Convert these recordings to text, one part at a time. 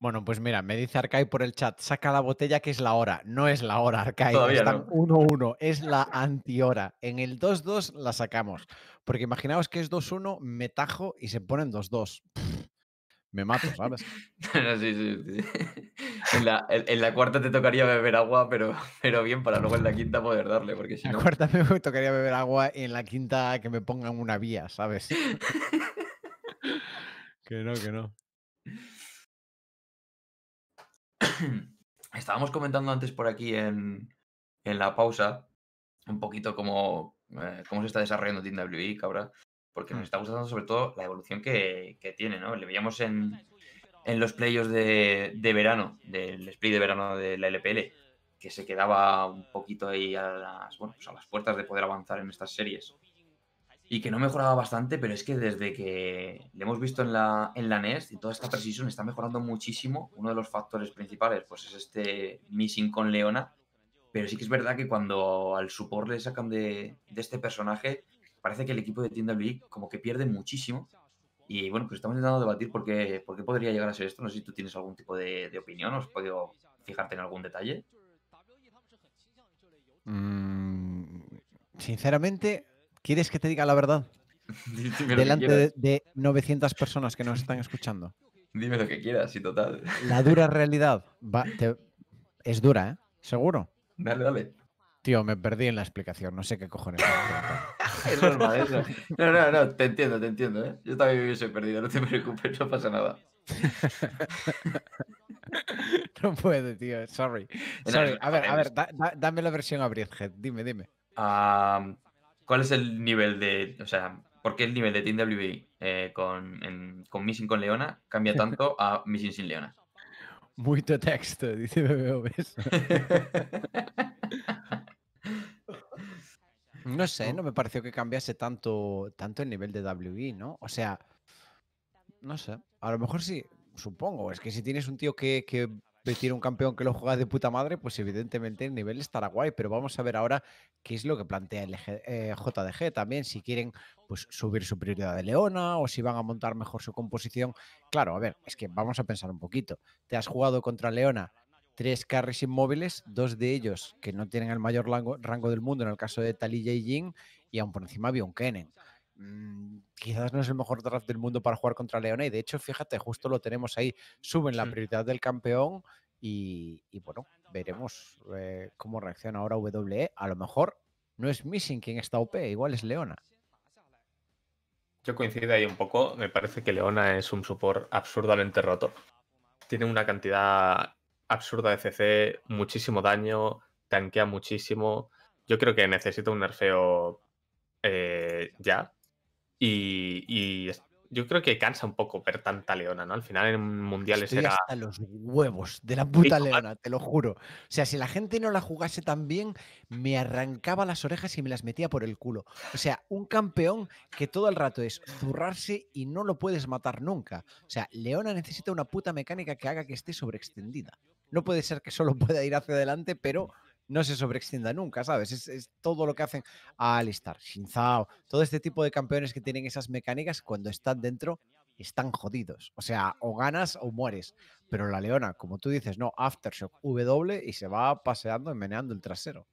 Bueno, pues mira, me dice Arcai por el chat, saca la botella que es la hora. No es la hora, Arcai. están 1-1, es la antihora. En el 2-2 la sacamos. Porque imaginaos que es 2-1, me tajo y se ponen 2-2. Me mato, ¿sabes? sí, sí, En, la, cuarta te tocaría beber agua, pero, pero bien, para luego en la quinta poder darle. Porque si en la cuarta me tocaría beber agua y en la quinta que me pongan una vía, ¿sabes? que no, que no. estábamos comentando antes por aquí en, la pausa un poquito cómo, eh, cómo se está desarrollando TWI, cabra, porque nos hmm. está gustando sobre todo la evolución que, tiene, ¿no? Le veíamos en, en los playos de, de, verano, del split de verano de la LPL, que se quedaba un poquito ahí a las, bueno, pues a las puertas de poder avanzar en estas series y que no mejoraba bastante, pero es que desde que le hemos visto en la, en la NES y toda esta precisión está mejorando muchísimo. Uno de los factores principales pues es este missing con Leona, pero sí que es verdad que cuando al support le sacan de, este personaje, parece que el equipo de Team League como que pierde muchísimo. Y bueno, pues estamos intentando debatir por qué, podría llegar a ser esto. No sé si tú tienes algún tipo de, opinión o has podido fijarte en algún detalle. Mm, sinceramente, ¿Quieres que te diga la verdad? Delante de, 900 personas que nos están escuchando. Dime lo que quieras y total. La dura realidad es dura, ¿eh? Seguro. Dale, dale. Tío, me perdí en la explicación, no sé qué cojones. es normal, eso. No, no, no, te entiendo, te entiendo, ¿eh? Yo también me he perdido, no te preocupes, no pasa nada. no puede, tío, sorry. sorry. A ver, a ver, dame la versión a Bridget, dime, dime. Ah... ¿Cuál es el nivel de. O sea, ¿por qué el nivel de Team WB eh, con, Missing con Leona cambia tanto a Missing sin Leona? Mucho texto, dice BBOBs. no sé, no oh. me pareció que cambiase tanto, tanto el nivel de WB, ¿no? O sea, no sé. A lo mejor sí, supongo. Es que si tienes un tío que, que y tiene un campeón que lo juega de puta madre, pues evidentemente el nivel estará guay. Pero vamos a ver ahora qué es lo que plantea el JDG eh, también, si quieren pues, subir su prioridad de Leona o si van a montar mejor su composición. Claro, a ver, es que vamos a pensar un poquito. Te has jugado contra Leona, tres carries inmóviles, dos de ellos que no tienen el mayor rango, del mundo, en el caso de Talilla y y aún por encima había un Kennen. Mm, quizás no es el mejor draft del mundo para jugar contra Leona y de hecho, fíjate, justo lo tenemos ahí, suben la prioridad del campeón y, bueno, veremos eh, cómo reacciona ahora WE. A lo mejor no es Missing quien está OP, igual es Leona. Yo coincido ahí un poco, me parece que Leona es un support absurdamente roto. Tiene una cantidad absurda de CC, muchísimo daño, tanquea muchísimo. Yo creo que necesita un nerfeo eh, ya, y, yo creo que cansa un poco ver tanta leona, ¿no? Al final en mundiales era. Hasta los huevos de la puta leona, te lo juro. O sea, si la gente no la jugase tan bien, me arrancaba las orejas y me las metía por el culo. O sea, un campeón que todo el rato es zurrarse y no lo puedes matar nunca. O sea, leona necesita una puta mecánica que haga que esté sobreextendida. No puede ser que solo pueda ir hacia adelante, pero no se sobreextienda nunca, ¿sabes? Es, todo lo que hacen Alistar, Shinzao, todo este tipo de campeones que tienen esas mecánicas cuando están dentro están jodidos. O sea, o ganas o mueres. Pero la leona, como tú dices, no, Aftershock W y se va paseando y meneando el trasero.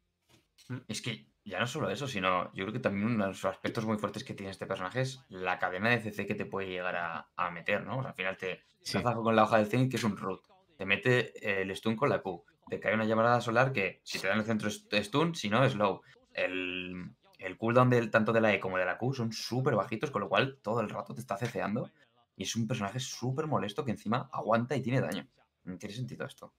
Mm, es que ya no solo eso, sino yo creo que también uno de los aspectos muy fuertes que tiene este personaje es la cadena de CC que te puede llegar a, meter, ¿no? O al final te sí. con la hoja del Zenith, que es un root. Te mete eh, el stun con la Q te cae una llamada solar que si te en el centro es stun, si no es low. El, el cooldown del, tanto de la E como de la Q son súper bajitos, con lo cual todo el rato te está ceceando. Y es un personaje súper molesto que encima aguanta y tiene daño. tiene sentido esto.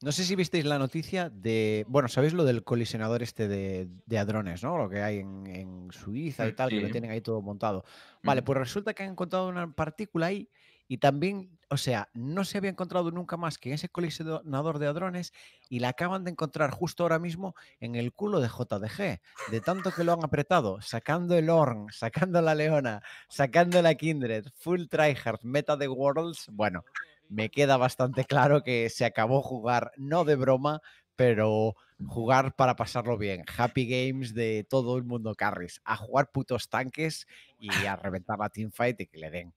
No sé si visteis la noticia de. Bueno, ¿sabéis lo del colisionador este de, de hadrones, ¿no? Lo que hay en, Suiza y tal, que lo tienen ahí todo montado. Vale, pues resulta que han encontrado una partícula ahí y también, o sea, no se había encontrado nunca más que ese colisionador de hadrones y la acaban de encontrar justo ahora mismo en el culo de JDG. De tanto que lo han apretado, sacando el Orn, sacando la Leona, sacando la Kindred, Full Tryhard, Meta de Worlds. Bueno, me queda bastante claro que se acabó jugar, no de broma, pero jugar para pasarlo bien. Happy games de todo el mundo carris. A jugar putos tanques y a reventar la teamfight y que le den.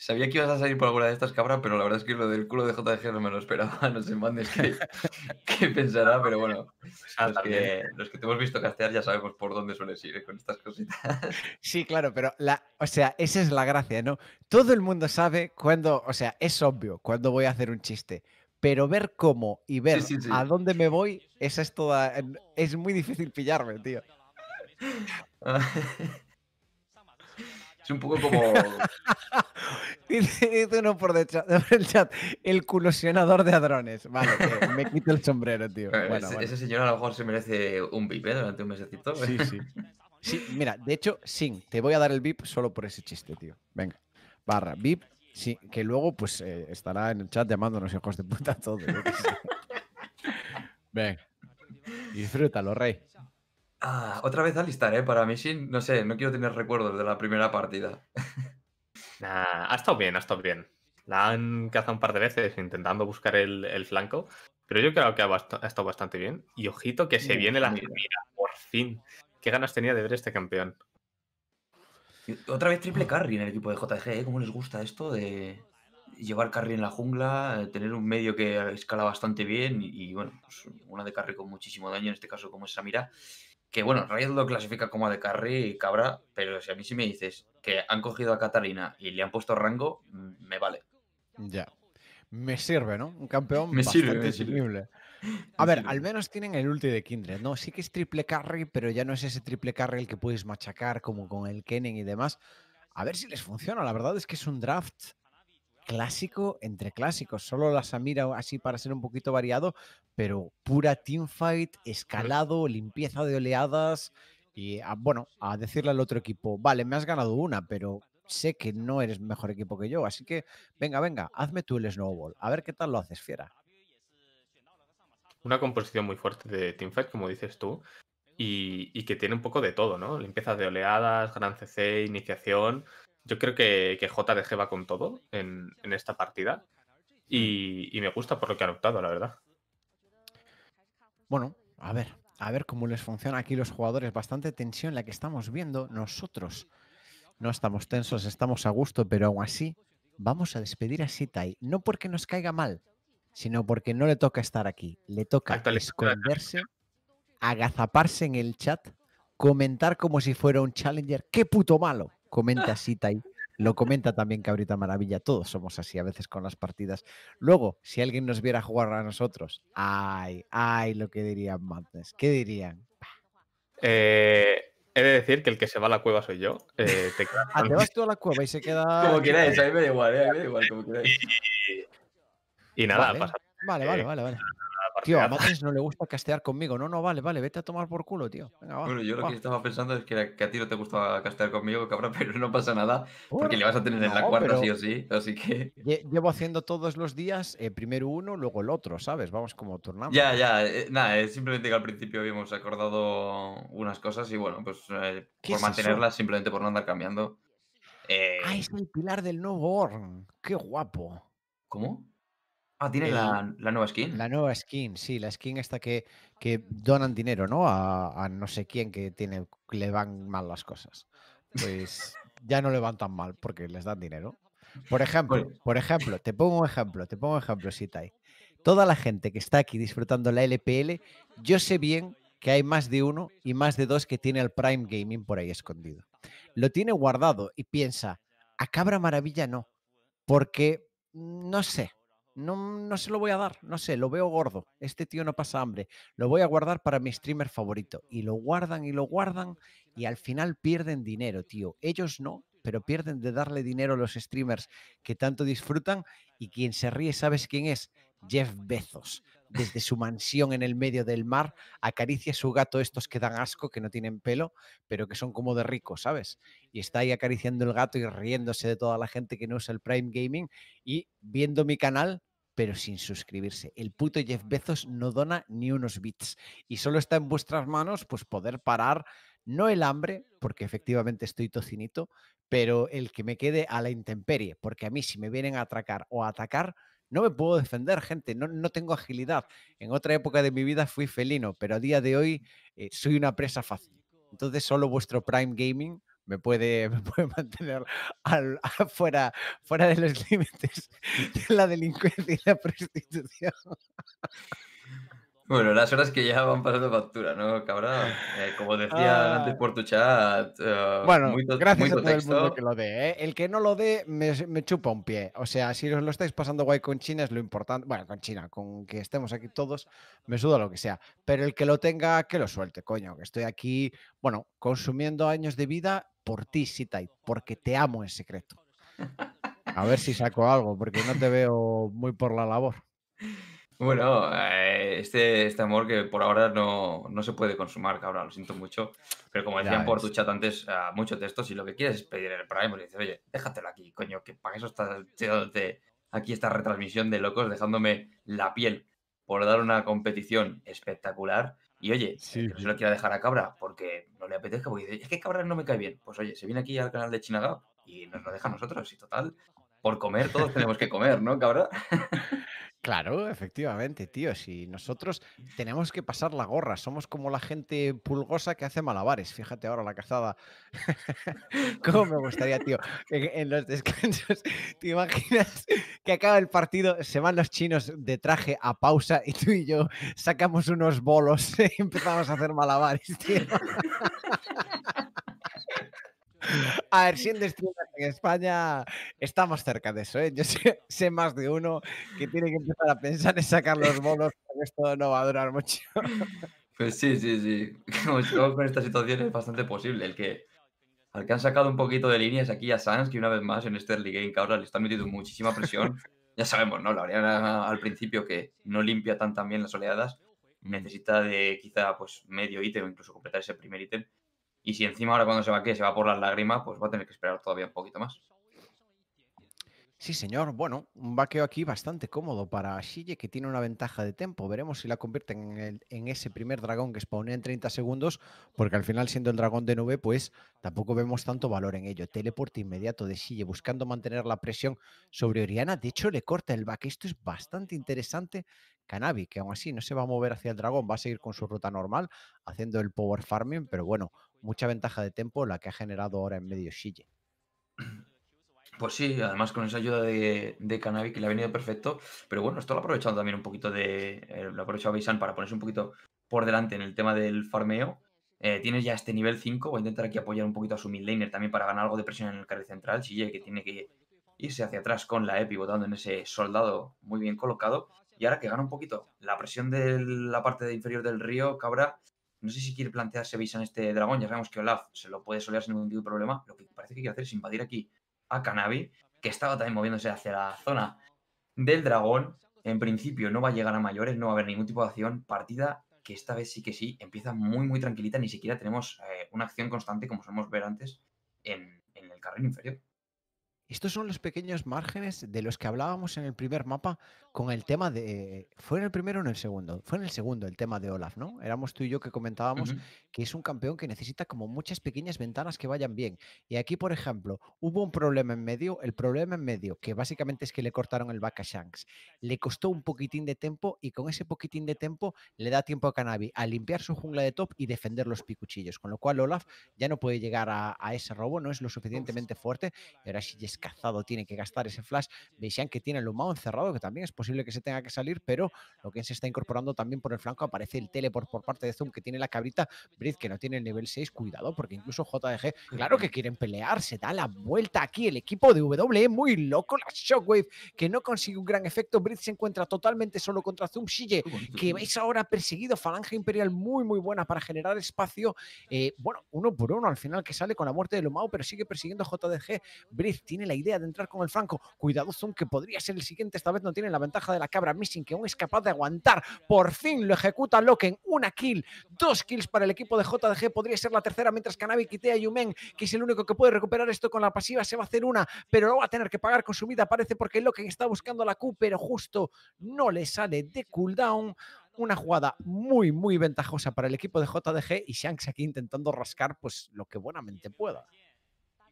Sabía que ibas a salir por alguna de estas cabras, pero la verdad es que lo del culo de JG no me lo esperaba. No sé, Mandes, qué, pensará, pero bueno. Los que, te hemos visto castear ya sabemos por dónde sueles ir eh, con estas cositas. Sí, claro, pero la, o sea, esa es la gracia, ¿no? Todo el mundo sabe cuando, o sea, es obvio cuando voy a hacer un chiste, pero ver cómo y ver a dónde me voy, esa es toda. Es muy difícil pillarme, tío. Es un poco como. dice, uno por, el chat, el culosionador de hadrones. Vale, me quito el sombrero, tío. Bueno, Ese señor a lo mejor se merece un VIP ¿eh? durante un mesecito. Sí, sí. sí, mira, de hecho, sí, te voy a dar el VIP solo por ese chiste, tío. Venga, barra, VIP, sí, que luego pues eh, estará en el chat llamándonos hijos de puta todos. Venga, disfrútalo, rey. Ah, otra vez alistar, ¿eh? Para mí no sé, no quiero tener recuerdos de la primera partida. ha estado bien, ha estado bien. La han cazado un par de veces intentando buscar el, flanco, pero yo creo que ha, estado bastante bien. Y ojito que se viene la mira, por fin. Qué ganas tenía de ver este campeón. Otra vez triple carry en el equipo de JG, ¿eh? ¿Cómo les gusta esto de llevar carry en la jungla, eh, tener un medio que escala bastante bien y, bueno, pues una de carry con muchísimo daño, en este caso como es Samira, que bueno, Riot lo clasifica como de carry y cabra, pero si a mí sí me dices que han cogido a Catalina y le han puesto rango, mm, me vale. Ya. Me sirve, ¿no? Un campeón me bastante sirve, A ver, al menos tienen el ulti de Kindred, ¿no? Sí que es triple carry, pero ya no es ese triple carry el que puedes machacar como con el Kennen y demás. A ver si les funciona. La verdad es que es un draft clásico entre clásicos. Solo las mira así para ser un poquito variado, pero pura teamfight, escalado, limpieza de oleadas. Y ah, bueno, a decirle al otro equipo, vale, me has ganado una, pero sé que no eres mejor equipo que yo. Así que venga, venga, hazme tú el snowball. A ver qué tal lo haces, fiera. Una composición muy fuerte de teamfight, como dices tú. Y, y, que tiene un poco de todo, ¿no? Limpieza de oleadas, gran CC, iniciación. Yo creo que, que JDG va con todo en, esta partida y, me gusta por lo que han optado, la verdad. Bueno, a ver, a ver cómo les funciona aquí los jugadores. Bastante tensión la que estamos viendo nosotros. No estamos tensos, estamos a gusto, pero aún así vamos a despedir a Sitai. No porque nos caiga mal, sino porque no le toca estar aquí. Le toca esconderse, agazaparse en el chat, comentar como si fuera un challenger. ¡Qué puto malo! comenta Sitai, lo comenta también Cabrita Maravilla, todos somos así a veces con las partidas. Luego, si alguien nos viera jugar a nosotros, ay, ay, lo que dirían Madness, ¿qué dirían? Eh, he de decir que el que se va a la cueva soy yo. Eh, te, ah, vas tú a la cueva y se queda. Como quieras, a mí me da igual, eh, me da igual, como queráis. Y, nada, pasa. Vale, vale, vale, vale tío, a Matrix no le gusta castear conmigo. No, no, vale, vale, vete a tomar por culo, tío. Venga, bueno, yo lo que estaba pensando es que, a ti no te gustaba castear conmigo, cabrón, pero no pasa nada, porque le vas a tener en la cuarta sí o sí, así que... Llevo haciendo todos los días, eh, primero uno, luego el otro, ¿sabes? Vamos como turnando. Ya, ya, eh, nada, es simplemente que al principio habíamos acordado unas cosas y bueno, pues eh, por mantenerlas, simplemente por no andar cambiando. ah, es el pilar del nuevo Qué guapo. ¿Cómo? Ah, tiene la, nueva skin. La nueva skin, sí, la skin esta que, que donan dinero, ¿no? A, no sé quién que tiene, le van mal las cosas. Pues ya no le van tan mal porque les dan dinero. Por pues ejemplo, por ejemplo, te pongo un ejemplo, te pongo un ejemplo, Sitai. Toda la gente que está aquí disfrutando la LPL, yo sé bien que hay más de uno y más de dos que tiene el Prime Gaming por ahí escondido. Lo tiene guardado y piensa, a cabra maravilla no, porque no sé, no, se lo voy a dar, no sé, lo veo gordo. Este tío no pasa hambre. Lo voy a guardar para mi streamer favorito. Y lo guardan y lo guardan y al final pierden dinero, tío. Ellos no, pero pierden de darle dinero a los streamers que tanto disfrutan y quien se ríe, ¿sabes quién es? Jeff Bezos. Desde su mansión en el medio del mar, acaricia a su gato estos que dan asco, que no tienen pelo, pero que son como de ricos, ¿sabes? Y está ahí acariciando el gato y riéndose de toda la gente que no usa el Prime Gaming y viendo mi canal pero sin suscribirse. El puto Jeff Bezos no dona ni unos bits y solo está en vuestras manos pues poder parar no el hambre, porque efectivamente estoy tocinito, pero el que me quede a la intemperie, porque a mí si me vienen a atracar o a atacar, no me puedo defender, gente, no, no tengo agilidad. En otra época de mi vida fui felino, pero a día de hoy eh, soy una presa fácil. Entonces solo vuestro Prime Gaming me puede, mantener fuera, de los límites de la delincuencia y la prostitución. Bueno, las horas que ya van pasando factura, ¿no, cabrón? Eh, como decía antes ah. por tu chat. Eh, bueno, gracias a todo el mundo que lo dé. ¿eh? El que no lo dé me, me, chupa un pie. O sea, si os lo estáis pasando guay con China es lo importante. Bueno, con China, con que estemos aquí todos, me suda lo que sea. Pero el que lo tenga, que lo suelte, coño. Que estoy aquí, bueno, consumiendo años de vida por ti, y porque te amo en secreto. A ver si saco algo, porque no te veo muy por la labor. Bueno, eh, este, este amor que por ahora no, no se puede consumar, cabrón, lo siento mucho. Pero como decían por tu chat antes, mucho texto. si lo que quieres es pedir el Prime, le dices, oye, déjatelo aquí, coño, que para eso estás de aquí esta retransmisión de locos, dejándome la piel por dar una competición espectacular y oye, eh, sí, no se lo quiero dejar a Cabra porque no le apetezca, porque es que Cabra no me cae bien. Pues oye, se viene aquí al canal de Chinagao y nos lo deja a nosotros, y total, por comer todos tenemos que comer, ¿no, Cabra? Claro, efectivamente, tío. Si nosotros tenemos que pasar la gorra, somos como la gente pulgosa que hace malabares. Fíjate ahora la cazada. ¿Cómo me gustaría, tío? En, los descansos, ¿te imaginas que acaba el partido, se van los chinos de traje a pausa y tú y yo sacamos unos bolos y empezamos a hacer malabares, tío? A ver, siendo en España, estamos cerca de eso. ¿eh? Yo sé, más de uno que tiene que empezar a pensar en sacar los bolos, porque esto no va a durar mucho. Pues sí, sí, sí. Como pues estamos con esta situación, es bastante posible. El que, al que han sacado un poquito de líneas aquí a Sans, que una vez más en este early game, que ahora le está metiendo muchísima presión. Ya sabemos, ¿no? La Oriana al principio que no limpia tan, también bien las oleadas necesita de quizá pues medio ítem, o incluso completar ese primer ítem y si encima ahora cuando se va, que se va por las lágrimas, pues va a tener que esperar todavía un poquito más. Sí, señor. Bueno, un vaqueo aquí bastante cómodo para Sille, que tiene una ventaja de tiempo. Veremos si la convierte en, el, en ese primer dragón que spawnea en 30 segundos, porque al final, siendo el dragón de nube, pues tampoco vemos tanto valor en ello. Teleporte inmediato de Sille buscando mantener la presión sobre Oriana. De hecho, le corta el vaque Esto es bastante interesante. Canabi, que aún así no se va a mover hacia el dragón, va a seguir con su ruta normal, haciendo el power farming, pero bueno, pues, mucha ventaja de tempo la que ha generado ahora en medio Shige Pues sí, además con esa ayuda de, de Cannabis que le ha venido perfecto. Pero bueno, esto lo ha aprovechado también un poquito de. Eh, lo ha aprovechado Beisan para ponerse un poquito por delante en el tema del farmeo. Eh, tienes ya este nivel 5. Voy a intentar aquí apoyar un poquito a su midlaner también para ganar algo de presión en el carril central. Shige que tiene que irse hacia atrás con la E pivotando en ese soldado muy bien colocado. Y ahora que gana un poquito la presión de la parte de inferior del río, Cabra no sé si quiere plantearse visión en este dragón. Ya sabemos que Olaf se lo puede solear sin ningún tipo de problema. Lo que parece que quiere hacer es invadir aquí a Canabi, que estaba también moviéndose hacia la zona del dragón. En principio no va a llegar a mayores, no va a haber ningún tipo de acción. Partida que esta vez sí que sí empieza muy, muy tranquilita. Ni siquiera tenemos eh, una acción constante como solemos ver antes en, en el carril inferior. Estos son los pequeños márgenes de los que hablábamos en el primer mapa con el tema de. Eh, ¿Fue en el primero o en el segundo? Fue en el segundo el tema de Olaf, ¿no? Éramos tú y yo que comentábamos que es un campeón que necesita como muchas pequeñas ventanas que vayan bien. Y aquí, por ejemplo, hubo un problema en medio. El problema en medio, que básicamente es que le cortaron el back a Shanks. Le costó un poquitín de tiempo y con ese poquitín de tiempo le da tiempo a Canavi a limpiar su jungla de top y defender los picuchillos. Con lo cual, Olaf ya no puede llegar a, ese robo, no es lo suficientemente fuerte. Y ahora, si es cazado, tiene que gastar ese flash. Veis que tiene el humano encerrado, que también es posible que se tenga que salir, pero lo que se está incorporando también por el flanco aparece el teleport por parte de Zoom que tiene la cabrita Bridge que no tiene el nivel 6, cuidado porque incluso JDG, claro que quieren pelear, se da la vuelta aquí el equipo de W muy loco, la Shockwave que no consigue un gran efecto, Bridge se encuentra totalmente solo contra Zoom, Shige que veis ahora perseguido, Falange Imperial muy muy buena para generar espacio, eh, bueno, uno por uno al final que sale con la muerte de Lomao, pero sigue persiguiendo JDG, Bridge tiene la idea de entrar con el flanco cuidado Zoom que podría ser el siguiente, esta vez no tiene la ventaja de la cabra Missing, que aún es capaz de aguantar. Por fin lo ejecuta Loken, una kill, dos kills para el equipo de JDG, podría ser la tercera, mientras Canabi quite a Yumen, que es el único que puede recuperar esto con la pasiva, se va a hacer una, pero lo va a tener que pagar con su vida, parece, porque Loken está buscando la Q, pero justo no le sale de cooldown una jugada muy, muy ventajosa para el equipo de JDG y Shanks aquí intentando rascar pues lo que buenamente pueda.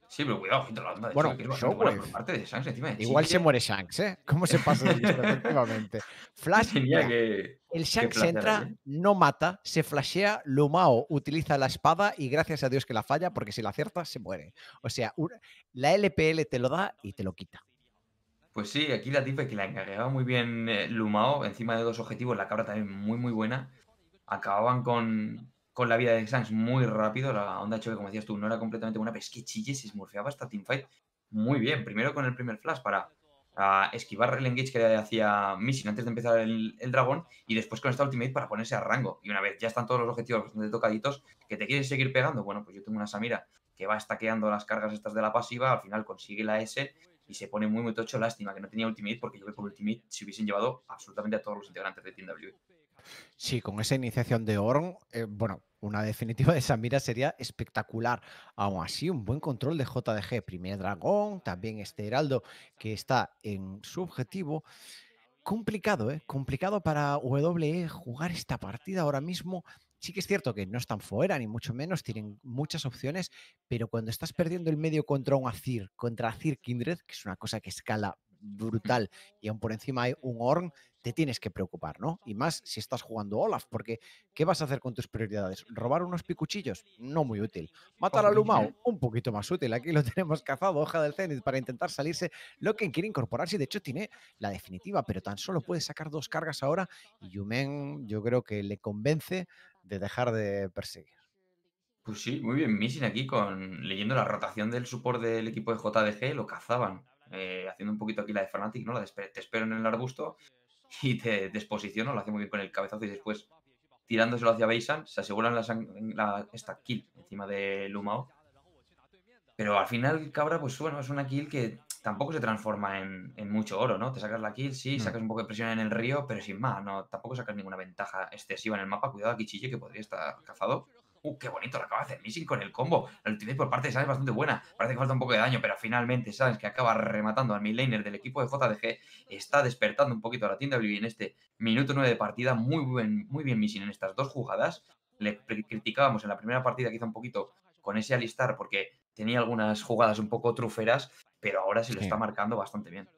Sí, pero cuidado, la onda pues, de bueno, Por parte de Shanks encima Igual se muere Shanks, ¿eh? ¿Cómo se pasa efectivamente? Flash. el Shanks entra, ¿eh? no mata, se flashea, Lumao utiliza la espada y gracias a Dios que la falla, porque si la acierta, se muere. O sea, la LPL te lo da y te lo quita. Pues sí, aquí la tipe que la encargaba muy bien eh, Lumao, encima de dos objetivos, la cabra también muy, muy buena. Acababan con, con la vida de Sans muy rápido. La onda choque, como decías tú, no era completamente buena, pero es que Chille se smurfeaba esta teamfight muy bien. Primero con el primer flash para esquivar el engage que le hacía Mission antes de empezar el, dragón y después con esta ultimate para ponerse a rango. Y una vez ya están todos los objetivos bastante tocaditos, que te quieres seguir pegando, bueno, pues yo tengo una Samira que va estaqueando las cargas estas de la pasiva, al final consigue la S y se pone muy muy tocho. Lástima que no tenía ultimate porque yo creo que por ultimate se hubiesen llevado absolutamente a todos los integrantes de Team W. Sí, con esa iniciación de Orn, eh, bueno, una definitiva de Samira sería espectacular. Aún así, un buen control de JDG. Primer dragón, también este heraldo que está en su objetivo. Complicado, ¿eh? Complicado para WE jugar esta partida ahora mismo. Sí que es cierto que no están fuera, ni mucho menos, tienen muchas opciones, pero cuando estás perdiendo el medio contra un Azir, contra Azir Kindred, que es una cosa que escala brutal, y aún por encima hay un Orn, te tienes que preocupar, ¿no? Y más si estás jugando Olaf, porque ¿qué vas a hacer con tus prioridades? ¿Robar unos picuchillos? No muy útil. ¿Matar a Lumao? Un poquito más útil. Aquí lo tenemos cazado, hoja del Zenith, para intentar salirse. lo que quiere incorporarse y de hecho tiene la definitiva, pero tan solo puede sacar dos cargas ahora y Yumen yo creo que le convence de dejar de perseguir. Pues sí, muy bien. Missing aquí con leyendo la rotación del support del equipo de JDG, lo cazaban. Eh, haciendo un poquito aquí la de Fanatic, ¿no? La te espero en el arbusto y te desposiciono, lo hace muy bien con el cabezazo y después tirándoselo hacia Beisan, se aseguran la, esta kill encima de Lumao. Pero al final Cabra, pues bueno, es una kill que tampoco se transforma en, mucho oro, ¿no? Te sacas la kill, sí, mm. sacas un poco de presión en el río, pero sin más, no, tampoco sacas ninguna ventaja excesiva en el mapa. Cuidado a que podría estar cazado. Uh, qué bonito, lo acaba de hacer Missing con el combo. La utilidad por parte de es bastante buena. Parece que falta un poco de daño, pero finalmente Sáenz que acaba rematando al midlaner del equipo de JDG, está despertando un poquito a la tienda en este minuto 9 de partida. Muy, bien, muy bien Missing en estas dos jugadas. Le criticábamos en la primera partida quizá un poquito con ese alistar porque tenía algunas jugadas un poco truferas, pero ahora se lo está marcando bastante bien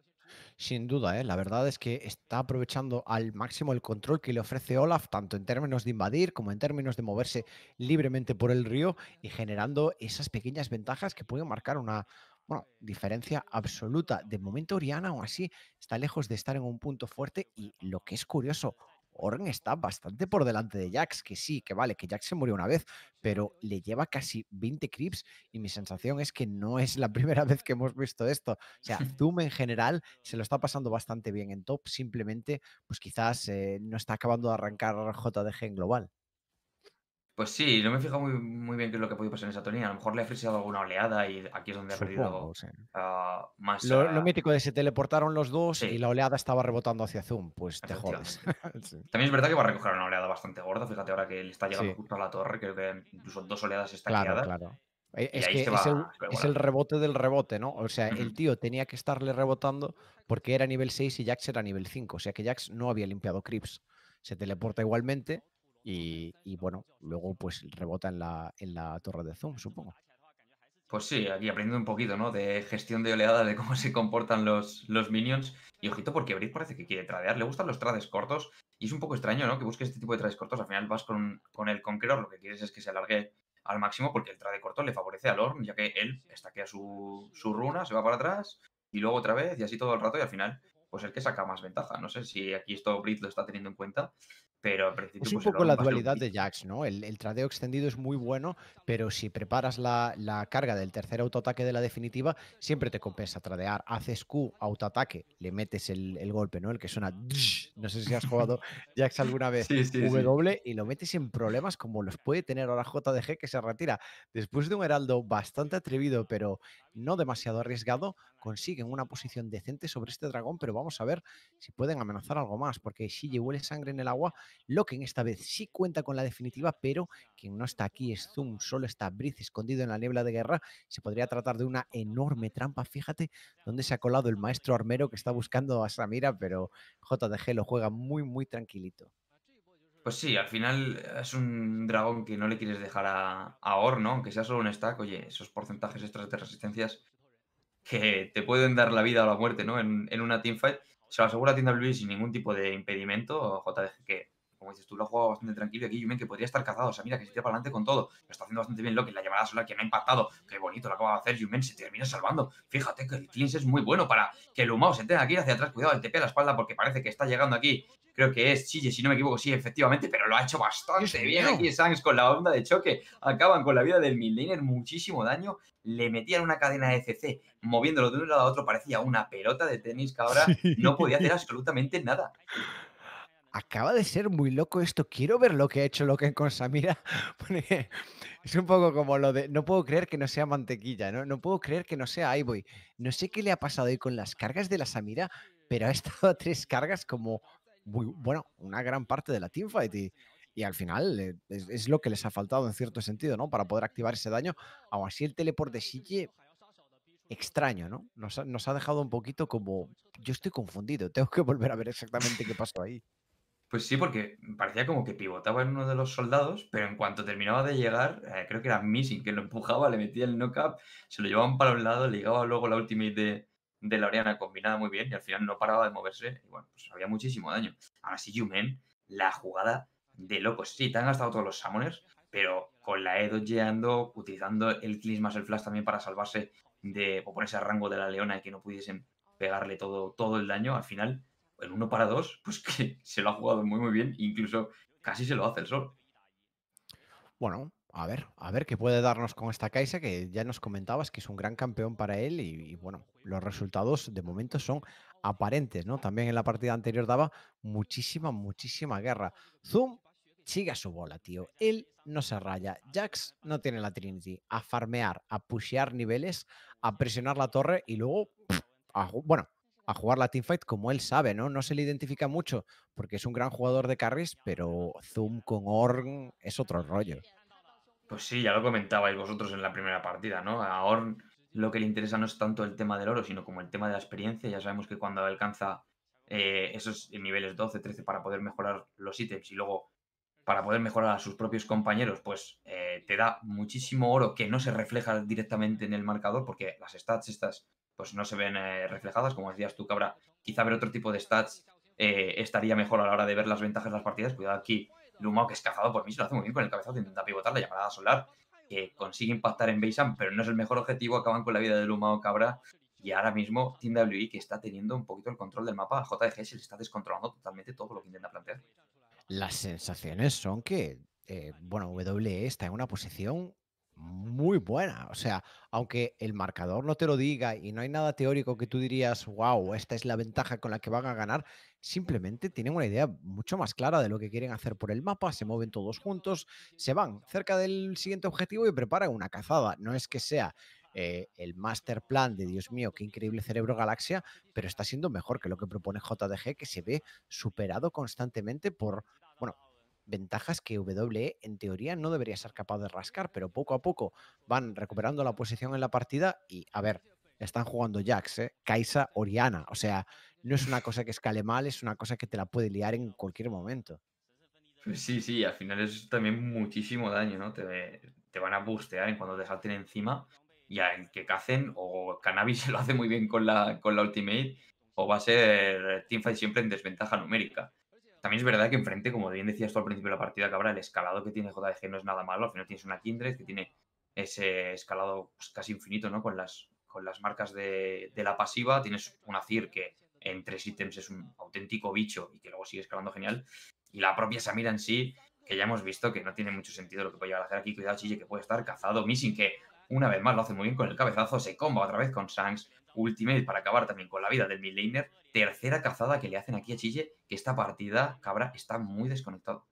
sin duda. ¿eh? La verdad es que está aprovechando al máximo el control que le ofrece Olaf, tanto en términos de invadir como en términos de moverse libremente por el río y generando esas pequeñas ventajas que pueden marcar una, diferencia absoluta. De momento, Oriana, aún así, está lejos de estar en un punto fuerte. Y lo que es curioso, Oren está bastante por delante de Jax, que sí, que vale, que Jax se murió una vez, pero le lleva casi 20 creeps y mi sensación es que no es la primera vez que hemos visto esto. O sea, Zoom en general se lo está pasando bastante bien en top, simplemente pues quizás eh, no está acabando de arrancar JDG en global. Pues sí, no me he fijado muy, bien qué es lo que ha podido pasar en esa tonilla. A lo mejor le ha friseado alguna oleada y aquí es donde ha perdido ah, más. Lo, ah, mítico de se teleportaron los dos y la oleada estaba rebotando hacia Zoom. Pues te jodas. También es verdad que va a recoger una oleada bastante gorda. Fíjate ahora que le está llegando justo a la torre. Creo que incluso dos oleadas están Claro, claro. E, es que es, el, rebote del rebote, ¿no? O sea, el tío tenía que estarle rebotando porque era nivel 6 y Jax era nivel 5. O sea que Jax no había limpiado creeps. Se teleporta igualmente y, bueno, luego pues rebota en la, en la torre de Zoom, supongo. Pues sí, aquí aprendiendo un poquito, ¿no? De gestión de oleada, de cómo se comportan los, los minions. Y ojito, porque Brit parece que quiere tradear, le gustan los trades cortos. Y es un poco extraño, ¿no? Que busques este tipo de trades cortos. Al final vas con, el Conqueror, lo que quieres es que se alargue al máximo, porque el trade corto le favorece al Orn, ya que él estaquea su, su runa, se va para atrás, y luego otra vez, y así todo el rato, y al final, pues el que saca más ventaja. No sé si aquí esto Brit lo está teniendo en cuenta, pero es un pues, poco la dualidad de Jax, ¿no? El, tradeo extendido es muy bueno, pero si preparas la, la, carga del tercer autoataque de la definitiva, siempre te compensa tradear. Haces Q, autoataque, le metes el, el golpe, ¿no? El que suena. No sé si has jugado Jax alguna vez W y lo metes en problemas como los puede tener ahora JDG que se retira. Después de un heraldo bastante atrevido, pero no demasiado arriesgado, consiguen una posición decente sobre este dragón, pero vamos a ver si pueden amenazar algo más, porque Shige huele sangre en el agua, Loken esta vez sí cuenta con la definitiva, pero quien no está aquí es Zoom, solo está Briz escondido en la niebla de guerra, se podría tratar de una enorme trampa, fíjate donde se ha colado el maestro armero que está buscando a Samira, pero JDG lo juega muy muy tranquilito. Pues sí, al final es un dragón que no le quieres dejar a, Horno, Aunque sea solo un stack, oye, esos porcentajes extras de resistencias que te pueden dar la vida o la muerte ¿no? en, en una teamfight, se lo asegura a Tienda Blue sin ningún tipo de impedimento, JDG, que como dices tú, lo ha jugado bastante tranquilo. Aquí Yumen que podría estar cazado. O sea, mira que se tira para adelante con todo. Lo está haciendo bastante bien lo Loki. La llamada solar que me ha impactado. Qué bonito lo acaba de hacer Yumen. Se termina salvando. Fíjate que el Clins es muy bueno para que el humo se tenga que ir hacia atrás. Cuidado, el TP a la espalda porque parece que está llegando aquí. Creo que es Chille, si no me equivoco. Sí, efectivamente, pero lo ha hecho bastante bien aquí Sans con la onda de choque. Acaban con la vida del midlaner. Muchísimo daño. Le metían una cadena de CC moviéndolo de un lado a otro. Parecía una pelota de tenis que ahora no podía hacer absolutamente nada acaba de ser muy loco esto. Quiero ver lo que ha hecho Loken con Samira. es un poco como lo de no puedo creer que no sea mantequilla, ¿no? No puedo creer que no sea Ivoy. No sé qué le ha pasado hoy con las cargas de la Samira, pero ha estado a tres cargas como bueno, una gran parte de la teamfight. Y, y al final eh, es, lo que les ha faltado en cierto sentido, ¿no? Para poder activar ese daño. Aún así, el teleport de Shige extraño, ¿no? nos ha dejado un poquito como. Yo estoy confundido, tengo que volver a ver exactamente qué pasó ahí. Pues sí, porque parecía como que pivotaba en uno de los soldados, pero en cuanto terminaba de llegar, eh, creo que era Missing que lo empujaba, le metía el knock-up, se lo llevaban para un lado, ligaba luego la ultimate de, de la Oriana combinada muy bien y al final no paraba de moverse y bueno, pues había muchísimo daño. Ahora sí, jumen la jugada de locos. Sí, te han gastado todos los summoners, pero con la E llegando utilizando el clismas más el Flash también para salvarse de o ponerse a rango de la Leona y que no pudiesen pegarle todo, todo el daño, al final el 1 para dos, pues que se lo ha jugado muy, muy bien, incluso casi se lo hace el sol. Bueno, a ver, a ver qué puede darnos con esta Kai'Sa, que ya nos comentabas que es un gran campeón para él y, bueno, los resultados de momento son aparentes, ¿no? También en la partida anterior daba muchísima, muchísima guerra. Zoom sigue su bola, tío. Él no se raya. Jax no tiene la Trinity. A farmear, a pushear niveles, a presionar la torre y luego... bueno, a jugar la teamfight como él sabe, ¿no? No se le identifica mucho porque es un gran jugador de carries, pero Zoom con Orn es otro rollo. Pues sí, ya lo comentabais vosotros en la primera partida, ¿no? A Orn lo que le interesa no es tanto el tema del oro, sino como el tema de la experiencia. Ya sabemos que cuando alcanza eh, esos niveles 12, 13 para poder mejorar los ítems y luego para poder mejorar a sus propios compañeros, pues eh, te da muchísimo oro que no se refleja directamente en el marcador, porque las stats estas pues no se ven eh, reflejadas. Como decías tú, Cabra, quizá ver otro tipo de stats eh, estaría mejor a la hora de ver las ventajas de las partidas. Cuidado aquí, Lumao, que es cazado por mí, se lo hace muy bien con el cabezazo, intenta pivotar la llamada solar, que consigue impactar en Beisan, pero no es el mejor objetivo, acaban con la vida de Lumao, Cabra. Y ahora mismo Team W e, que está teniendo un poquito el control del mapa, JDG se le está descontrolando totalmente todo lo que intenta plantear. Las sensaciones son que eh, bueno, WE está en una posición muy buena. O sea, aunque el marcador no te lo diga y no hay nada teórico que tú dirías, wow, esta es la ventaja con la que van a ganar, simplemente tienen una idea mucho más clara de lo que quieren hacer por el mapa, se mueven todos juntos, se van cerca del siguiente objetivo y preparan una cazada. No es que sea eh, el master plan de Dios mío, qué increíble cerebro galaxia, pero está siendo mejor que lo que propone JDG, que se ve superado constantemente por, bueno, ventajas que WWE en teoría no debería ser capaz de rascar, pero poco a poco van recuperando la posición en la partida y a ver, están jugando Jax, ¿eh? Kaisa, Oriana, o sea, no es una cosa que escale mal, es una cosa que te la puede liar en cualquier momento. Pues sí, sí, al final es también muchísimo daño, ¿no? Te, van a bustear en cuando te salten encima y en que cacen o Cannabis se lo hace muy bien con la, con la Ultimate o va a ser Teamfight siempre en desventaja numérica. También es verdad que enfrente, como bien decías tú al principio de la partida, Cabra, el escalado que tiene JDG no es nada malo. Al final tienes una Kindred que tiene ese escalado pues, casi infinito, ¿no? Con las, con las marcas de, la pasiva. Tienes una CIR que en tres ítems es un auténtico bicho y que luego sigue escalando genial. Y la propia Samira en sí, que ya hemos visto que no tiene mucho sentido lo que puede llegar a hacer aquí. Cuidado, Chille, que puede estar cazado. Missing, que una vez más lo hace muy bien con el cabezazo, se comba otra vez con Shanks, ultimate para acabar también con la vida del midlaner. Tercera cazada que le hacen aquí a Chille, que esta partida, cabra, está muy desconectado.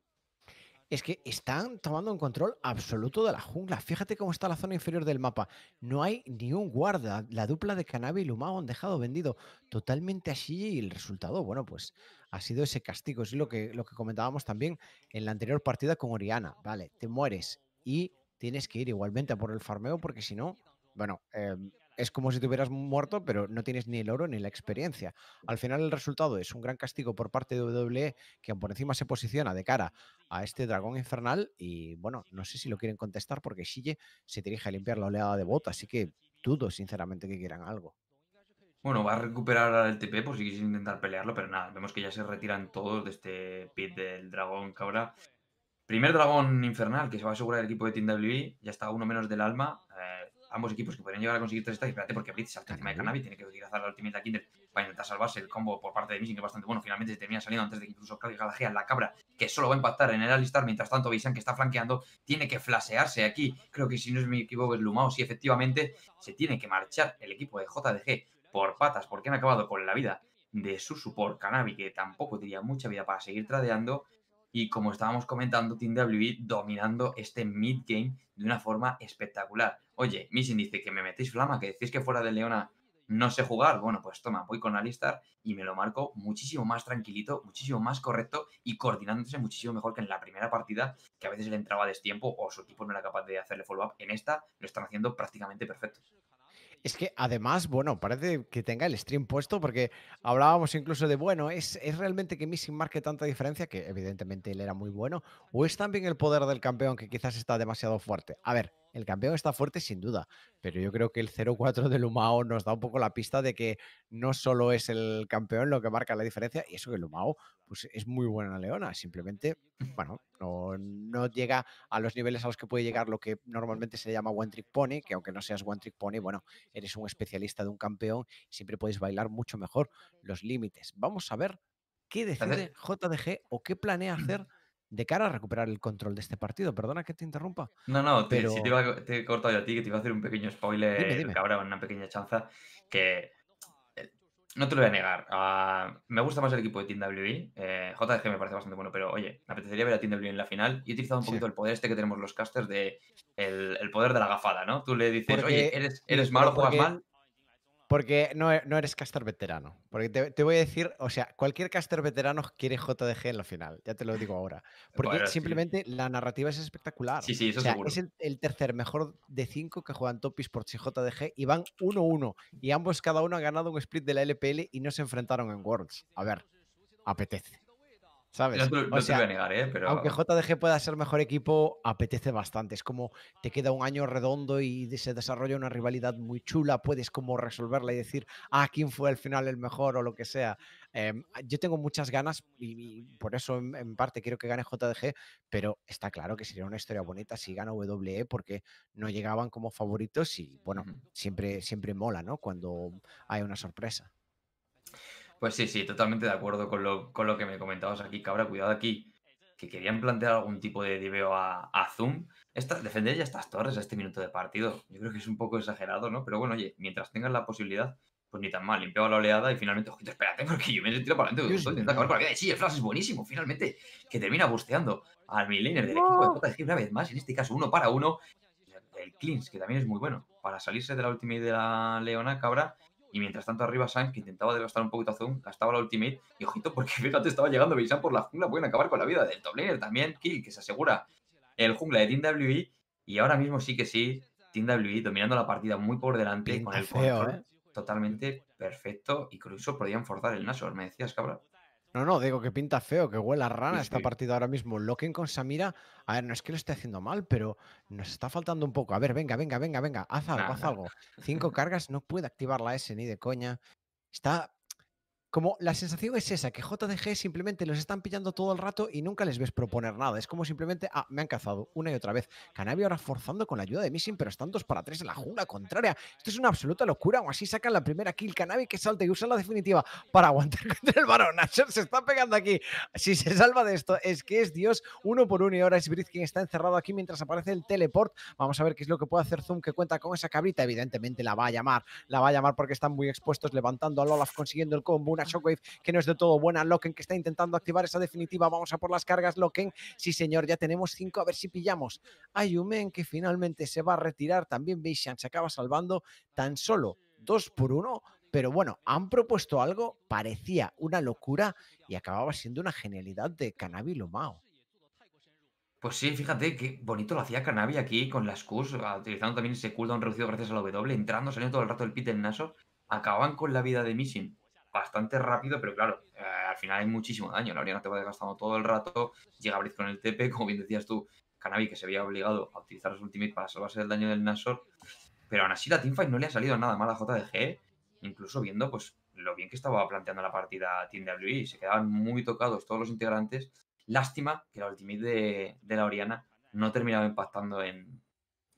Es que están tomando un control absoluto de la jungla. Fíjate cómo está la zona inferior del mapa. No hay ni un guarda. La dupla de cannabis y Lumao han dejado vendido totalmente a Chille y el resultado, bueno, pues ha sido ese castigo. Es lo que, lo que comentábamos también en la anterior partida con Oriana. Vale, te mueres y tienes que ir igualmente a por el farmeo porque si no, bueno, em, es como si te hubieras muerto, pero no tienes ni el oro ni la experiencia. Al final el resultado es un gran castigo por parte de WWE, que por encima se posiciona de cara a este dragón infernal y bueno, no sé si lo quieren contestar porque Sille se dirige a limpiar la oleada de bot, así que dudo sinceramente que quieran algo. Bueno, va a recuperar el TP por si quieres intentar pelearlo, pero nada, vemos que ya se retiran todos de este pit del dragón cabra. Primer dragón infernal que se va a asegurar el equipo de Team WWE. Ya está uno menos del alma. Eh, ambos equipos que podrían llegar a conseguir tres stacks. Espérate, porque Blitz salta encima de Cannabis. Tiene que utilizar la Ultimate Kinder para intentar salvarse el combo por parte de Missing, que es bastante bueno. Finalmente se termina saliendo antes de que incluso caiga la la cabra, que solo va a impactar en el Alistar. Mientras tanto, Bisan, que está flanqueando, tiene que flasearse aquí. Creo que si no es mi equivoco, es Lumao. si efectivamente, se tiene que marchar el equipo de JDG por patas, porque han acabado con la vida de su support Cannabis, que tampoco tenía mucha vida para seguir tradeando y como estábamos comentando, Team WB e dominando este mid-game de una forma espectacular. Oye, Missing dice que me metéis flama, que decís que fuera de Leona no sé jugar. Bueno, pues toma, voy con Alistar y me lo marco muchísimo más tranquilito, muchísimo más correcto y coordinándose muchísimo mejor que en la primera partida, que a veces le entraba destiempo o su equipo no era capaz de hacerle follow-up. En esta lo están haciendo prácticamente perfecto. Es que además, bueno, parece que tenga el stream puesto porque hablábamos incluso de, bueno, ¿es, es realmente que Missing marque tanta diferencia? Que evidentemente él era muy bueno. ¿O es también el poder del campeón que quizás está demasiado fuerte? A ver, el campeón está fuerte sin duda, pero yo creo que el 0-4 de Lumao nos da un poco la pista de que no solo es el campeón lo que marca la diferencia, y eso que Lumao pues, es muy buena leona, simplemente, bueno, no, no, llega a los niveles a los que puede llegar lo que normalmente se llama One Trick Pony, que aunque no seas One Trick Pony, bueno, eres un especialista de un campeón, y siempre puedes bailar mucho mejor los límites. Vamos a ver qué decide JDG o qué planea hacer de cara a recuperar el control de este partido. Perdona que te interrumpa. No, no, te, he cortado yo a ti, que te iba a hacer un pequeño spoiler, ahora una pequeña chanza, que eh, no te lo voy a negar. Ah, me gusta más el equipo de Team WWE. Eh, JDG me parece bastante bueno, pero oye, me apetecería ver a Team en la final. Y he utilizado un poquito el poder este que tenemos los casters de el, poder de la gafada, ¿no? Tú le dices, oye, eres, eres malo, juegas mal, porque no, e, no, eres caster veterano. Porque te, voy a decir, o sea, cualquier caster veterano quiere JDG en la final, ya te lo digo ahora. Porque simplemente la narrativa es espectacular. Sí, sí, eso o sea, Es el, tercer mejor de cinco que juegan Top por y JDG y van 1-1. Y ambos, cada uno ha ganado un split de la LPL y no se enfrentaron en Worlds. A ver, apetece. Aunque JDG pueda ser mejor equipo, apetece bastante. Es como te queda un año redondo y se desarrolla una rivalidad muy chula. Puedes como resolverla y decir, ah, quién fue al final el mejor o lo que sea. Em, yo tengo muchas ganas y, por eso en, parte quiero que gane JDG, pero está claro que sería una historia bonita si gana WE porque no llegaban como favoritos y bueno, siempre, siempre mola, ¿no? Cuando hay una sorpresa. Pues sí, sí, totalmente de acuerdo con lo, con lo que me comentabas aquí, cabra. Cuidado aquí, que querían plantear algún tipo de diveo a, Zoom. defender ya estas torres a este minuto de partido. Yo creo que es un poco exagerado, ¿no? Pero bueno, oye, mientras tengas la posibilidad, pues ni tan mal. Limpiaba la oleada y finalmente, ojito, espérate, porque yo me he para adelante. Estoy intentando acabar con sí, el flash es buenísimo, finalmente, que termina busteando al millennial del equipo de ¡Oh! Jota. una vez más. En este caso, uno para uno. El Cleans, que también es muy bueno, para salirse de la última y de la Leona Cabra y mientras tanto arriba Sainz, que intentaba devastar un poquito a Zoom, gastaba la ultimate. Y ojito, porque fíjate, estaba llegando Beisan por la jungla. Pueden acabar con la vida del top laner también. Kill, que se asegura el jungla de Team WE. Y ahora mismo sí que sí, Team WE dominando la partida muy por delante. con el ¿eh? totalmente perfecto. Y incluso podían forzar el Nashor, me decías, cabrón. No, no, digo que pinta feo, que huele a rana esta partida ahora mismo. Loquen con Samira, a ver, no es que lo esté haciendo mal, pero nos está faltando un poco. A ver, venga, venga, venga, venga, haz algo, haz algo. Cinco cargas, no puede activar la S ni de coña. Está como la sensación es esa, que JDG simplemente los están pillando todo el rato y nunca les ves proponer nada. Es como simplemente, ah, me han cazado una y otra vez. Canabi ahora forzando con la ayuda de Missing, pero están dos para tres en la jungla contraria. Esto es una absoluta locura. O así sacan la primera kill. Canavi que salta y usa la definitiva para aguantar contra el varón. Asher se está pegando aquí. Si se salva de esto, es que es Dios uno por uno. Y ahora es Britz quien está encerrado aquí mientras aparece el teleport. Vamos a ver qué es lo que puede hacer Zoom que cuenta con esa cabrita. Evidentemente la va a llamar. La va a llamar porque están muy expuestos levantando a Olaf consiguiendo el combo una Shockwave que no es de todo buena. Loken que está intentando activar esa definitiva. Vamos a por las cargas, Loken. Sí, señor, ya tenemos cinco. A ver si pillamos. Ayumen que finalmente se va a retirar. También Beishan se acaba salvando tan solo dos por uno. Pero bueno, han propuesto algo, parecía una locura y acababa siendo una genialidad de Canabi Lomao. Pues sí, fíjate qué bonito lo hacía Canabi aquí con las Qs, ah, utilizando también ese cooldown reducido gracias al la W, entrando, saliendo todo el rato el pit en Naso. Acababan con la vida de Mission bastante rápido, pero claro, eh, al final hay muchísimo daño. La Oriana te va desgastando todo el rato, llega Blitz con el TP, como bien decías tú, Canabi que se había obligado a utilizar los ultimate para salvarse del daño del Nasor. pero aún así la teamfight no le ha salido nada mal a JDG, incluso viendo pues lo bien que estaba planteando la partida Team y se quedaban muy tocados todos los integrantes. Lástima que la ultimate de, la Oriana no terminaba impactando en,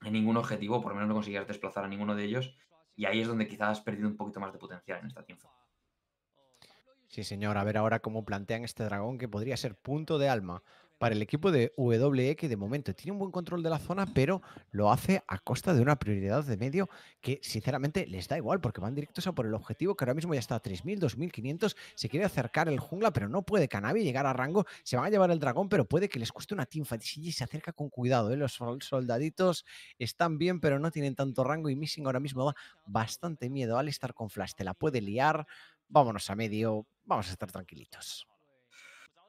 en ningún objetivo, por lo menos no conseguías desplazar a ninguno de ellos, y ahí es donde quizás has perdido un poquito más de potencial en esta teamfight. Sí, señor. A ver ahora cómo plantean este dragón que podría ser punto de alma para el equipo de WE que de momento tiene un buen control de la zona, pero lo hace a costa de una prioridad de medio que sinceramente les da igual porque van directos a por el objetivo que ahora mismo ya está a 3.000, 2.500, se quiere acercar el jungla, pero no puede Canavi llegar a rango, se van a llevar el dragón, pero puede que les cueste una teamfight. si se acerca con cuidado, ¿eh? los soldaditos están bien, pero no tienen tanto rango y Missing ahora mismo da bastante miedo al estar con Flash, te la puede liar, vámonos a medio, vamos a estar tranquilitos.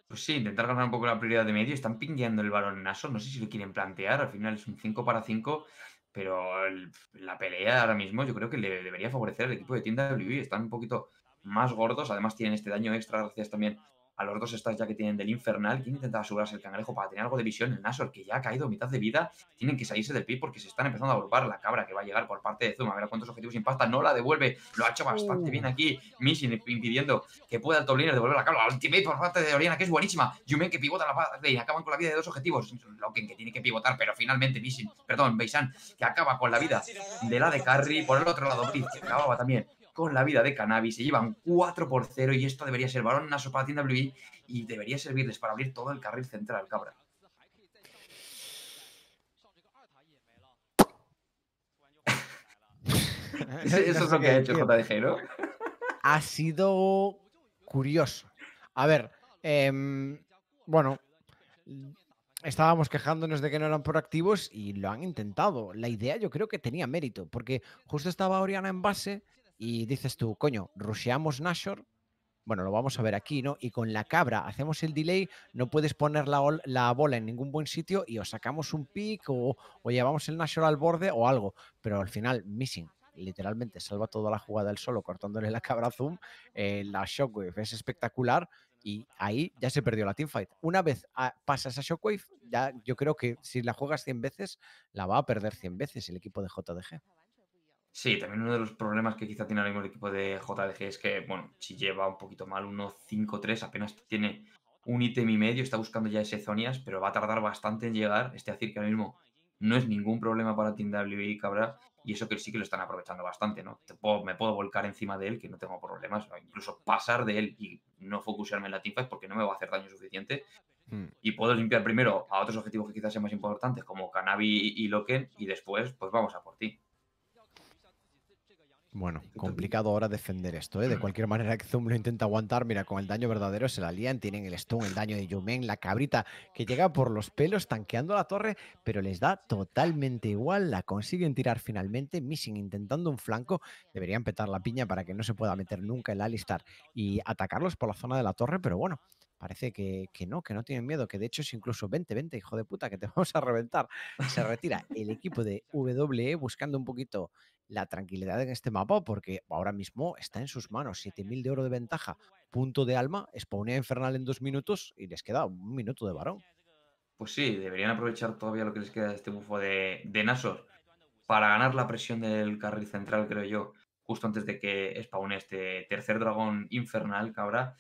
Pues sí, intentar ganar un poco la prioridad de medio. Están pingueando el balón en No sé si lo quieren plantear. Al final es un 5 para 5. Pero la pelea ahora mismo yo creo que le debería favorecer al equipo de tienda de Están un poquito más gordos. Además tienen este daño extra gracias también a los dos estas ya que tienen del infernal. Quien intentaba asegurarse el cangrejo para tener algo de visión? El Nasor, que ya ha caído mitad de vida. Tienen que salirse del pit porque se están empezando a agrupar la cabra que va a llegar por parte de Zuma. A ver cuántos objetivos impacta. No la devuelve. Lo ha hecho bastante bien aquí. Missing impidiendo que pueda el top devolver la cabra. La ultimate por parte de Oriana, que es buenísima. Yumen que pivota la parte y acaban con la vida de dos objetivos. Loken que tiene que pivotar, pero finalmente Missing. perdón, Beisan, que acaba con la vida de la de Carry. Por el otro lado, Blitz, que acababa también con la vida de Cannabis. Se llevan 4 por 0 y esto debería ser balón Naso para tienda y debería servirles para abrir todo el carril central, cabra. Eso es lo que ha hecho JDG, ¿no? ha sido curioso. A ver, em, bueno, estábamos quejándonos de que no eran proactivos y lo han intentado. La idea yo creo que tenía mérito, porque justo estaba Oriana en base y dices tú, coño, rusheamos Nashor, bueno, lo vamos a ver aquí, ¿no? Y con la cabra hacemos el delay, no puedes poner la, bola en ningún buen sitio y o sacamos un pick o, llevamos el Nashor al borde o algo, pero al final, missing. Literalmente salva toda la jugada del solo cortándole la cabra zoom. Eh, la shockwave es espectacular y ahí ya se perdió la teamfight. Una vez ah, pasas a Shockwave, ya yo creo que si la juegas 100 veces, la va a perder 100 veces el equipo de JDG. Sí, también uno de los problemas que quizá tiene ahora mismo el equipo de JDG es que, bueno, si lleva un poquito mal, 1-5-3, apenas tiene un ítem y medio, está buscando ya ese Zonias, pero va a tardar bastante en llegar. Este decir, que ahora mismo no es ningún problema para Team y Cabra, y eso que sí que lo están aprovechando bastante, ¿no? me puedo volcar encima de él, que no tengo problemas, incluso pasar de él y no focusearme en la teamfight porque no me va a hacer daño suficiente. Mm. Y puedo limpiar primero a otros objetivos que quizás sean más importantes, como cannabis y Loken, y después, pues vamos a por ti. Bueno, complicado ahora defender esto, ¿eh? De cualquier manera que Zoom lo intenta aguantar, mira, con el daño verdadero se la lían, tienen el Stone, el daño de Yumen, la cabrita que llega por los pelos tanqueando la torre, pero les da totalmente igual, la consiguen tirar finalmente, Missing intentando un flanco, deberían petar la piña para que no se pueda meter nunca el Alistar y atacarlos por la zona de la torre, pero bueno, parece que, que, no, que no tienen miedo, que de hecho es incluso 20, 20, hijo de puta, que te vamos a reventar. Se retira el equipo de WE buscando un poquito la tranquilidad en este mapa porque ahora mismo está en sus manos 7.000 de oro de ventaja, punto de alma, spawnea infernal en dos minutos y les queda un minuto de varón. Pues sí, deberían aprovechar todavía lo que les queda de este bufo de, de Nasor para ganar la presión del carril central, creo yo, justo antes de que spawnee este tercer dragón infernal que habrá,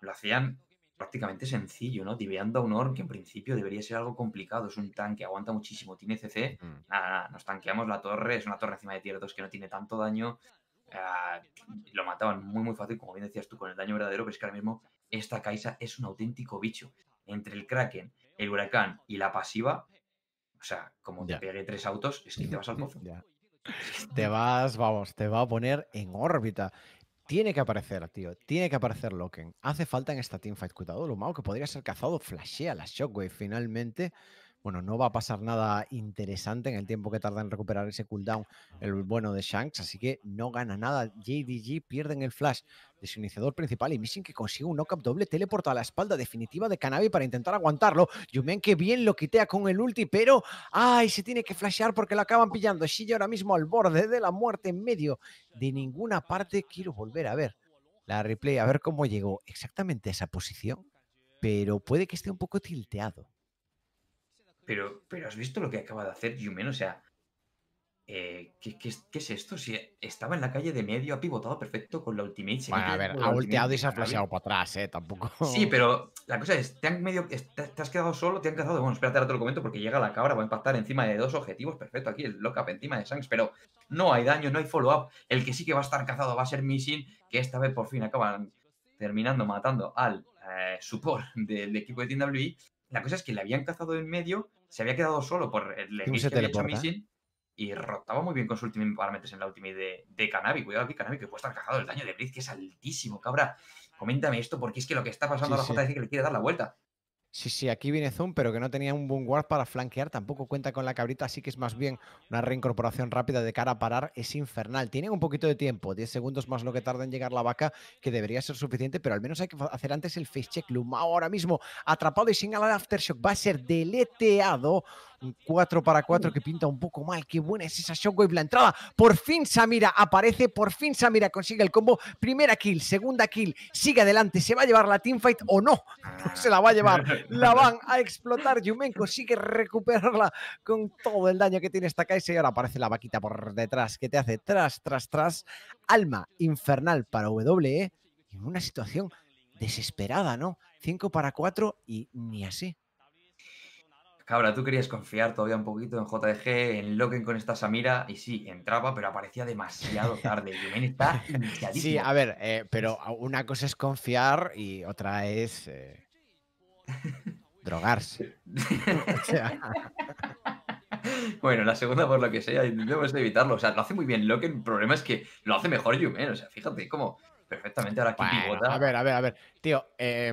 lo hacían prácticamente sencillo, ¿no? Tibeando a un Orn, que en principio debería ser algo complicado, es un tanque, aguanta muchísimo, tiene CC, mm. nada, nos tanqueamos la torre, es una torre encima de tier 2 que no tiene tanto daño, ah, lo mataban muy muy fácil, como bien decías tú, con el daño verdadero, pero es que ahora mismo esta Kaisa es un auténtico bicho. Entre el Kraken, el Huracán y la pasiva, o sea, como te pegue tres autos, es que te vas al mozo. Te vas, vamos, te va a poner en órbita. Tiene que aparecer, tío. Tiene que aparecer Loken. Hace falta en esta teamfight. Cuidado, lo malo que podría ser cazado. Flashea la Shockwave finalmente. Bueno, no va a pasar nada interesante en el tiempo que tarda en recuperar ese cooldown el bueno de Shanks, así que no gana nada. JDG pierden el flash de su iniciador principal y Missing que consigue un knock-up doble teleporta a la espalda definitiva de Canabi para intentar aguantarlo. Yumen que bien lo quitea con el ulti, pero ¡ay! Se tiene que flashear porque lo acaban pillando. Shilla ahora mismo al borde de la muerte en medio de ninguna parte. Quiero volver a ver la replay, a ver cómo llegó exactamente a esa posición, pero puede que esté un poco tilteado. Pero, pero has visto lo que acaba de hacer Yumen, o sea, eh, ¿qué, es esto? Si estaba en la calle de medio, ha pivotado perfecto con la Ultimate. a ver, ha volteado y se ha flasheado para atrás, ¿eh? Tampoco. Sí, pero la cosa es, te medio. has quedado solo, te han cazado. Bueno, espérate, ahora te lo comento porque llega la cabra, va a impactar encima de dos objetivos. Perfecto, aquí el lock encima de Shanks, pero no hay daño, no hay follow-up. El que sí que va a estar cazado va a ser Missing, que esta vez por fin acaban terminando matando al eh, support del equipo de TWI la cosa es que le habían cazado en medio, se había quedado solo por el que había hecho Missing y rotaba muy bien con su ultimate para en la ultimate de, de Canabi. Cuidado aquí, Canabi, que puede estar cazado el daño de Blitz, que es altísimo, cabra. Coméntame esto, porque es que lo que está pasando a la JDC que le quiere dar la vuelta. Sí, sí, aquí viene Zoom, pero que no tenía un buen guard para flanquear, tampoco cuenta con la cabrita, así que es más bien una reincorporación rápida de cara a parar, es infernal. Tienen un poquito de tiempo, 10 segundos más lo que tarda en llegar la vaca, que debería ser suficiente, pero al menos hay que hacer antes el face check. Lumao ahora mismo atrapado y sin alar aftershock, va a ser deleteado. 4 para 4 que pinta un poco mal. Qué buena es esa Shockwave la entrada. Por fin Samira aparece, por fin Samira consigue el combo. Primera kill, segunda kill. Sigue adelante. ¿Se va a llevar la teamfight o no? se la va a llevar. La van a explotar. Yumen consigue recuperarla con todo el daño que tiene esta Kaisa y ahora aparece la vaquita por detrás que te hace tras, tras, tras. Alma infernal para w en una situación desesperada, ¿no? 5 para 4 y ni así. Cabra, tú querías confiar todavía un poquito en JDG, en Loken con esta Samira, y sí, entraba, pero aparecía demasiado tarde. Yumen está Sí, a ver, eh, pero una cosa es confiar y otra es eh, drogarse. bueno, la segunda por lo que sea, intentemos evitarlo. O sea, lo hace muy bien Loken, el problema es que lo hace mejor Yumen. O sea, fíjate cómo perfectamente ahora aquí pivota. A ver, a ver, a ver. Tío, eh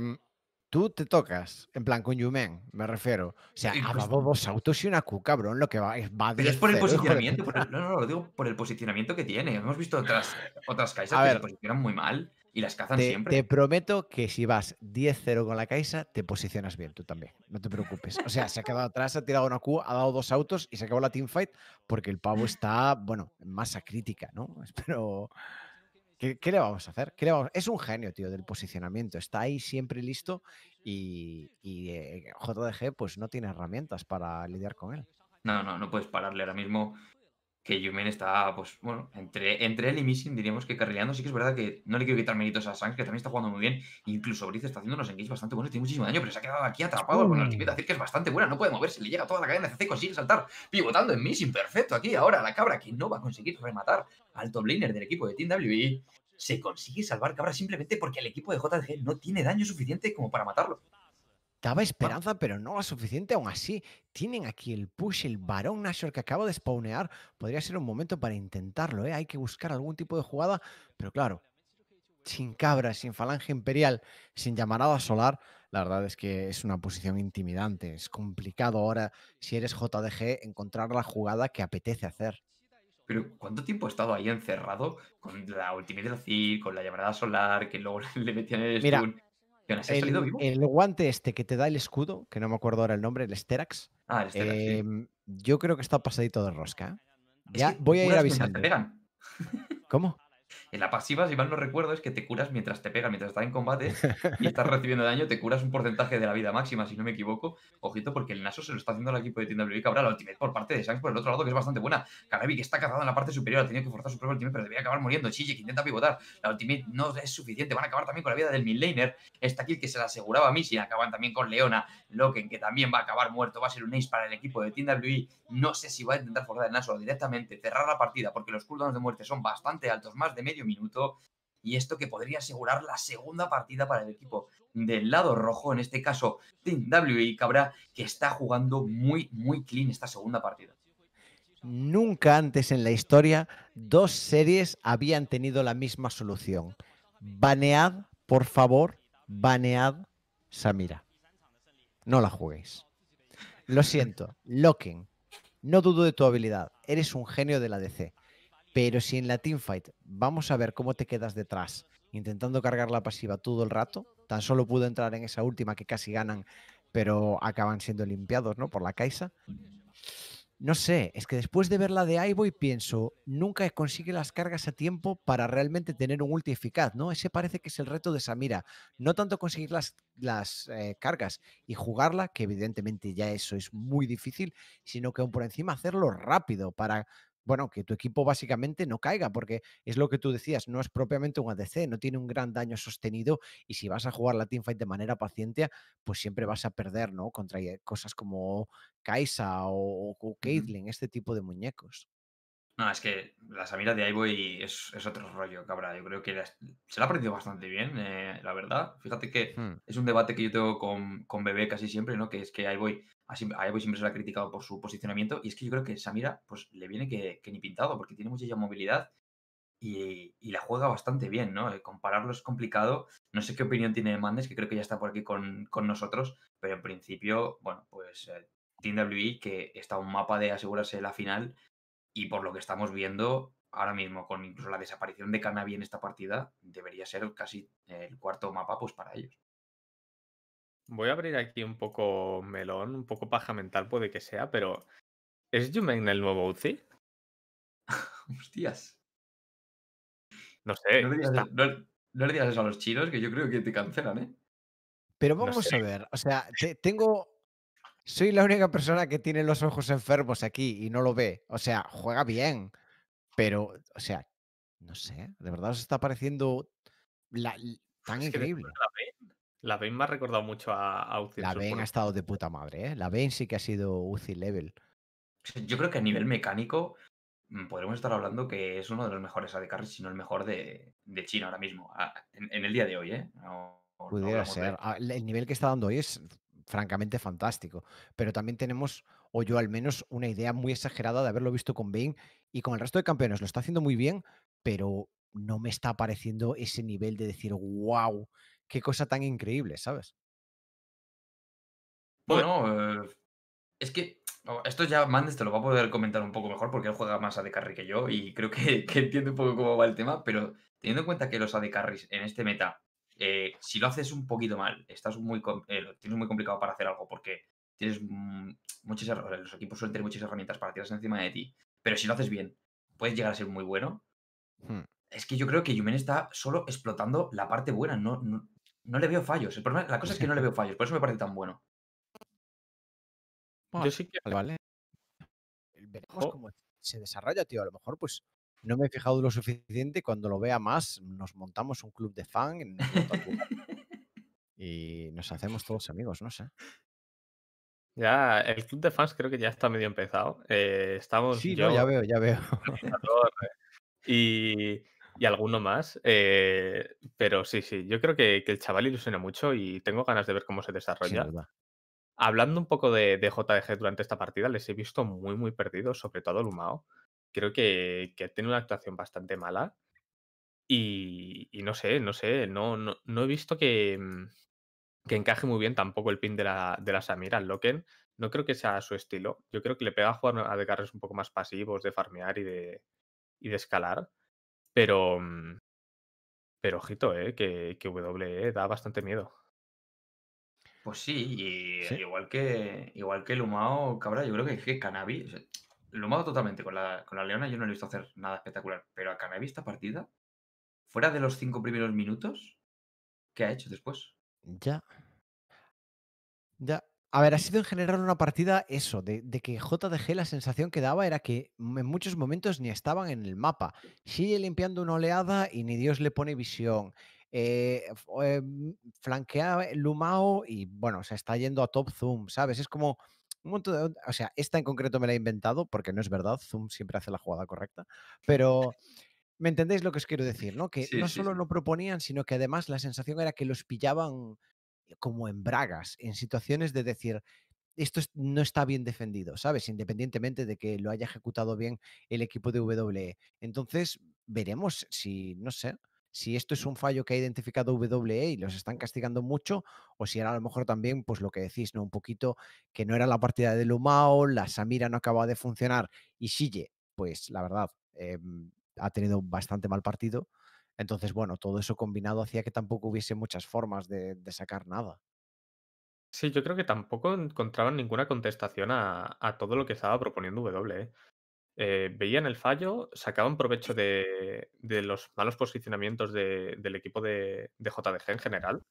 tú te tocas, en plan con Yumen, me refiero. O sea, dado dos autos y una Q, cabrón, lo que va Pero es por el posicionamiento, no, no, lo digo por el posicionamiento que tiene. Hemos visto otras, otras caisas que se posicionan muy mal y las cazan siempre. Te prometo que si vas 10-0 con la Caixa, te posicionas bien tú también. No te preocupes. O sea, se ha quedado atrás, ha tirado una Q, ha dado dos autos y se acabó la teamfight porque el pavo está, bueno, en masa crítica, ¿no? Espero... ¿Qué, le vamos a hacer? Es un genio, tío, del posicionamiento. Está ahí siempre listo y, eh, JDG pues no tiene herramientas para lidiar con él. No, no, no puedes pararle ahora mismo que Yumen está, pues bueno, entre, entre él y Missing diríamos que carrileando. Sí que es verdad que no le quiero quitar méritos a Sang, que también está jugando muy bien. Incluso Brice está haciendo unos engages bastante buenos, tiene muchísimo daño, pero se ha quedado aquí atrapado con la decir que es bastante buena, no puede moverse, le llega toda la cadena de CC, consigue saltar, pivotando en Missing, perfecto. Aquí ahora la cabra que no va a conseguir rematar al top del equipo de Team W. Se consigue salvar cabra simplemente porque el equipo de JG no tiene daño suficiente como para matarlo. Daba esperanza, pero no la suficiente. Aún así, tienen aquí el push, el varón Nashor que acaba de spawnear. Podría ser un momento para intentarlo. ¿eh? Hay que buscar algún tipo de jugada. Pero claro, sin cabra, sin falange imperial, sin llamarada solar, la verdad es que es una posición intimidante. Es complicado ahora, si eres JDG, encontrar la jugada que apetece hacer. Pero ¿cuánto tiempo ha estado ahí encerrado con la Ultimate C, con la llamarada solar, que luego le metían el el, guante este que te da el escudo, que no me acuerdo ahora el nombre, el Sterax. Ah, em, yo creo que está pasadito de rosca. ya voy a ir avisando. ¿Cómo? En la pasiva, si mal no recuerdo, es que te curas mientras te pega mientras estás en combate y estás recibiendo daño, te curas un porcentaje de la vida máxima, si no me equivoco. Ojito, porque el Naso se lo está haciendo al equipo de Team que Ahora la ultimate por parte de Shanks por el otro lado, que es bastante buena. Karabi que está cazado en la parte superior, ha tenido que forzar su propio ultimate, pero debía acabar muriendo. Chille, que intenta pivotar. La ultimate no es suficiente. Van a acabar también con la vida del midlaner. Esta kill que se la aseguraba a mí si Acaban también con Leona. Loken, que también va a acabar muerto. Va a ser un ace para el equipo de tienda No sé si va a intentar forzar el Naso directamente, cerrar la partida, porque los cooldowns de muerte son bastante altos, más de medio minuto y esto que podría asegurar la segunda partida para el equipo del lado rojo, en este caso Team WI Cabra, que está jugando muy, muy clean esta segunda partida. Nunca antes en la historia dos series habían tenido la misma solución. Banead, por favor, banead Samira. No la juguéis. Lo siento, Locking, no dudo de tu habilidad. Eres un genio de la DC. Pero si en la teamfight vamos a ver cómo te quedas detrás, intentando cargar la pasiva todo el rato, tan solo pudo entrar en esa última que casi ganan, pero acaban siendo limpiados, ¿no? Por la Caixa. No sé, es que después de ver la de Ivoy pienso, nunca consigue las cargas a tiempo para realmente tener un ulti eficaz, ¿no? Ese parece que es el reto de Samira. No tanto conseguir las, las eh, cargas y jugarla, que evidentemente ya eso es muy difícil, sino que aún por encima hacerlo rápido para bueno, que tu equipo básicamente no caiga, porque es lo que tú decías, no es propiamente un ADC, no tiene un gran daño sostenido y si vas a jugar la teamfight de manera paciente, pues siempre vas a perder, ¿no? Contra cosas como Kaisa o, o Caitlyn, este tipo de muñecos. No, es que la Samira de Ivoy es, es otro rollo, cabra. Yo creo que se la ha aprendido bastante bien, eh, la verdad. Fíjate que hmm. es un debate que yo tengo con, con Bebé casi siempre, ¿no? Que es que Ivoy a Evo siempre se la ha criticado por su posicionamiento y es que yo creo que Samira pues le viene que, ni pintado porque tiene mucha movilidad y, la juega bastante bien, ¿no? Eh, compararlo es complicado. No sé qué opinión tiene Mandes, que creo que ya está por aquí con, nosotros, pero en principio, bueno, pues eh, Team e, que está un mapa de asegurarse la final y por lo que estamos viendo ahora mismo, con incluso la desaparición de Canavi en esta partida, debería ser casi el cuarto mapa pues para ellos voy a abrir aquí un poco melón, un poco paja mental puede que sea, pero ¿es Jumeng el nuevo Uzi? Hostias. No sé. No le, digas, eso a los chinos, que yo creo que te cancelan, ¿eh? Pero vamos a ver, o sea, tengo... Soy la única persona que tiene los ojos enfermos aquí y no lo ve. O sea, juega bien, pero, o sea, no sé, de verdad os está pareciendo tan increíble. La Bane me ha recordado mucho a, Uzi. La Bane ha estado de puta madre, ¿eh? La Bane sí que ha sido UCI level. Yo creo que a nivel mecánico mm, podremos estar hablando que es uno de los mejores AD Carry, si no el mejor de, China ahora mismo, en, el día de hoy, ¿eh? Pudiera ser. Ah, el nivel que está dando hoy es francamente fantástico. Pero también tenemos, o yo al menos, una idea muy exagerada de haberlo visto con Bane y con el resto de campeones. Lo está haciendo muy bien, pero no me está apareciendo ese nivel de decir, wow, qué cosa tan increíble, ¿sabes? Bueno, eh, es que oh, esto ya Mandes te lo va a poder comentar un poco mejor porque él juega más AD Carry que yo y creo que, entiende un poco cómo va el tema, pero teniendo en cuenta que los AD Carries en este meta, eh, si lo haces un poquito mal, estás muy, eh, tienes muy complicado para hacer algo porque tienes muchas los equipos suelen tener muchas herramientas para tirarse encima de ti, pero si lo haces bien, puedes llegar a ser muy bueno. Hmm. Es que yo creo que Yumen está solo explotando la parte buena, no, no no le veo fallos. la cosa es que no le veo fallos, por eso me parece tan bueno. Yo sí que. Vale. Veremos oh. cómo se desarrolla, tío. A lo mejor, pues, no me he fijado lo suficiente. Cuando lo vea más, nos montamos un club de fans y nos hacemos todos amigos, no sé. Ya, el club de fans creo que ya está medio empezado. Eh, estamos. Sí, yo, no, ya veo, ya veo. Y y alguno más. Eh, pero sí, sí, yo creo que, el chaval ilusiona mucho y tengo ganas de ver cómo se desarrolla. Hablando un poco de, de, JDG durante esta partida, les he visto muy, muy perdidos, sobre todo a Lumao. Creo que, que tiene una actuación bastante mala. Y, no sé, no sé, no, no, he visto mm, que, encaje muy bien tampoco el pin de la, Samira al Loken. No creo que sea su estilo. Yo creo que le pega a jugar a de carros un poco más pasivos, de farmear y de, y de escalar. Pero. Mm, pero ojito, ¿eh? que, que WE eh, da bastante miedo. Pues sí, y igual que igual que Lumao, cabra, yo creo que, que Cannabis. Lumao totalmente, con la, con la Leona yo no le he visto hacer nada espectacular, pero a Cannabis esta partida, fuera de los cinco primeros minutos, ¿qué ha hecho después? Ya. Ya. A ver, ha sido en general una partida eso, de, de, que JDG la sensación que daba era que en muchos momentos ni estaban en el mapa. Sigue limpiando una oleada y ni Dios le pone visión. Eh, eh, flanquea eh, Lumao y bueno, se está yendo a top zoom, ¿sabes? Es como un montón de... O sea, esta en concreto me la he inventado porque no es verdad, zoom siempre hace la jugada correcta, pero... ¿Me entendéis lo que os quiero decir? ¿no? Que no solo lo proponían, sino que además la sensación era que los pillaban como en bragas, en situaciones de decir, esto no está bien defendido, ¿sabes? Independientemente de que lo haya ejecutado bien el equipo de WWE. Entonces, veremos si, no sé, si esto es un fallo que ha identificado WWE y los están castigando mucho, o si era a lo mejor también, pues lo que decís, ¿no? Un poquito que no era la partida de Lumao, la Samira no acababa de funcionar y Sille, pues la verdad, em, ha tenido bastante mal partido entonces, bueno, todo eso combinado hacía que tampoco hubiese muchas formas de, sacar nada. Sí, yo creo que tampoco encontraban ninguna contestación a, todo lo que estaba proponiendo W. ¿eh? Eh, veían el fallo, sacaban provecho de, los malos posicionamientos del equipo de, JDG en general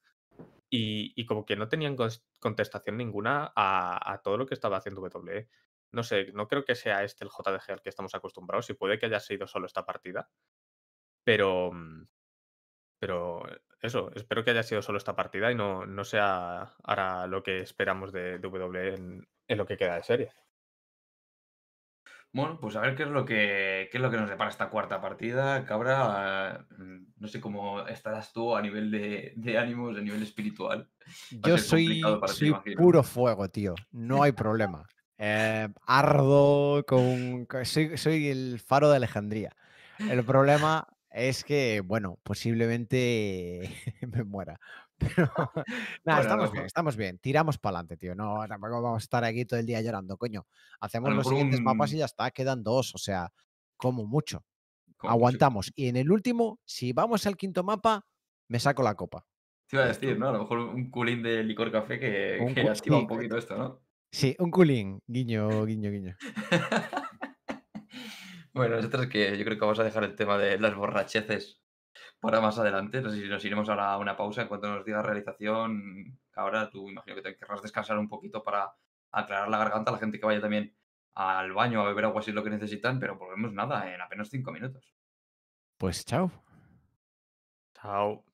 y, como que no tenían contestación ninguna a, a, todo lo que estaba haciendo W. ¿eh? No sé, no creo que sea este el JDG al que estamos acostumbrados y puede que haya sido solo esta partida, pero, mm, pero eh, eso, espero que haya sido solo esta partida y no, no sea ahora lo que esperamos de, W en, lo que queda de serie. Bueno, pues a ver qué es lo que qué es lo que nos depara esta cuarta partida. Cabra, eh, mm, no sé cómo estarás tú a nivel de, ánimos, a nivel espiritual. Yo soy, puro fuego, tío. No hay problema. Eh, ardo con. soy el faro de Alejandría. El problema es que, bueno, posiblemente me muera. Pero nada, estamos bien, estamos bien. Tiramos para adelante, tío. No, tampoco vamos a estar aquí todo el día llorando, coño. Hacemos los siguientes mapas y ya está, quedan dos, o sea, como mucho. Aguantamos. Y en el último, si vamos al quinto mapa, me saco la copa. Te iba a decir, ¿no? A lo mejor un culín de licor café que, un activa un poquito esto, ¿no? Sí, un culín. Guiño, guiño, guiño. Bueno, nosotros que yo creo que vamos a dejar el tema de las borracheces para más adelante. No sé si nos iremos ahora a una pausa en cuanto nos diga realización. Ahora tú imagino que te querrás descansar un poquito para aclarar la garganta a la gente que vaya también al baño a beber agua si es lo que necesitan, pero volvemos nada en apenas cinco minutos. Pues chao. Chao.